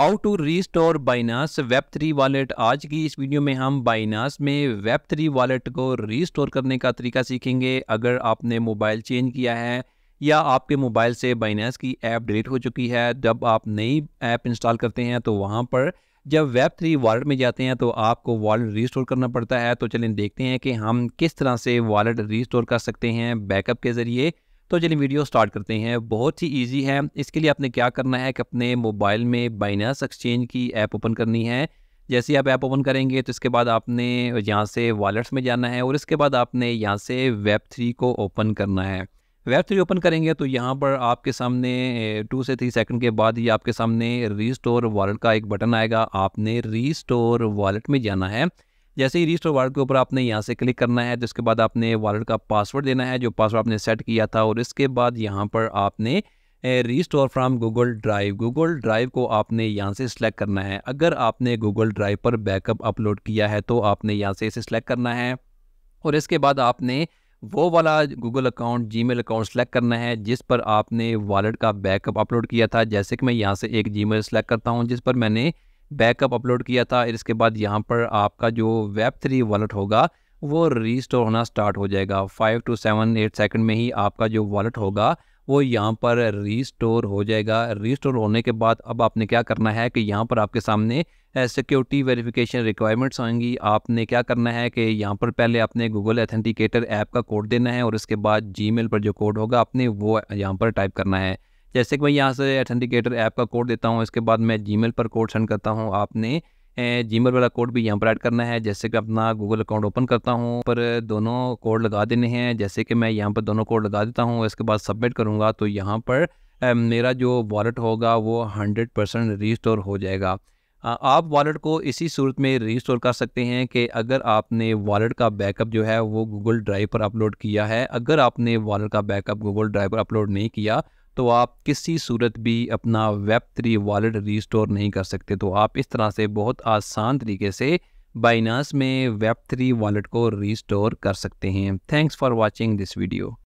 how to restore Binance web three wallet आज की इस वीडियो में हम बाइनास में वेब थ्री वॉलेट को रीस्टोर करने का तरीका सीखेंगे अगर आपने मोबाइल चेंज किया है या आपके मोबाइल से बाइनास की ऐप डिलीट हो चुकी है जब आप नई ऐप इंस्टॉल करते हैं तो वहाँ पर जब वेब थ्री वॉलेट में जाते हैं तो आपको वॉलेट रीस्टोर करना पड़ता है तो चलें देखते हैं कि हम किस तरह से वॉलेट रीस्टोर कर सकते हैं बैकअप के ज़रिए तो चलिए वीडियो स्टार्ट करते हैं बहुत ही ईजी है इसके लिए आपने क्या करना है कि अपने मोबाइल में बाइनास एक्सचेंज की ऐप ओपन करनी है जैसे ही आप ऐप ओपन करेंगे तो इसके बाद आपने यहाँ से वॉलेट्स में जाना है और इसके बाद आपने यहाँ से वेब थ्री को ओपन करना है वेब थ्री ओपन करेंगे तो यहाँ पर आपके सामने टू से थ्री सेकंड के बाद ही आपके सामने रीस्टोर वॉलेट का एक बटन आएगा आपने रीस्टोर वॉलेट में जाना है जैसे ही रजिस्टर वॉलेट के ऊपर आपने यहाँ से क्लिक करना है जिसके तो बाद आपने वॉलेट का पासवर्ड देना है जो पासवर्ड आपने सेट किया था और इसके बाद यहाँ पर आपने restore from Google drive Google drive को आपने यहाँ से सिलेक्ट करना है अगर आपने गूगल ड्राइव पर बैकअप अपलोड किया है तो आपने यहाँ से इसे सिलेक्ट करना है और इसके बाद आपने वो वाला Google account G account select करना है जिस पर आपने वॉलेट का बैकअप अपलोड किया था जैसे कि मैं यहाँ से एक जी मेल सेलेक्ट करता हूँ जिस पर मैंने बैकअप अपलोड किया था इसके बाद यहाँ पर आपका जो वेब थ्री वॉलेट होगा वो रीस्टोर होना स्टार्ट हो जाएगा five two seven eight second में ही आपका जो वॉलेट होगा वो यहाँ पर रीस्टोर हो जाएगा रीस्टोर होने के बाद अब आपने क्या करना है कि यहाँ पर आपके सामने सिक्योरिटी वेरिफिकेशन रिक्वायरमेंट्स होंगी आपने क्या करना है कि यहाँ पर पहले आपने गूगल एथेंटिकेटर ऐप का कोड देना है और इसके बाद जी पर जो कोड होगा आपने वो यहाँ पर टाइप करना है जैसे कि मैं यहाँ से अथेंटिकेटर ऐप का कोड देता हूँ इसके बाद मैं जी पर कोड सेंड करता हूँ आपने जी वाला कोड भी यहाँ पर ऐड करना है जैसे कि अपना गूगल अकाउंट ओपन करता हूँ पर दोनों कोड लगा देने हैं जैसे कि मैं यहाँ पर दोनों कोड लगा देता हूँ इसके बाद सबमिट करूँगा तो यहाँ पर मेरा जो वॉलेट होगा वो हंड्रेड परसेंट रिस्टोर हो जाएगा आप वॉलेट को इसी सूरत में रिस्टोर कर सकते हैं कि अगर आपने वॉलेट का बैकअप जो है वो गूगल ड्राइव पर अपलोड किया है अगर आपने वॉलेट का बैकअप गूगल ड्राइव पर अपलोड नहीं किया तो आप किसी सूरत भी अपना वेब थ्री वॉलेट रिस्टोर नहीं कर सकते तो आप इस तरह से बहुत आसान तरीके से बाइनास में वेब थ्री वॉलेट को रिस्टोर कर सकते हैं thanks for watching this video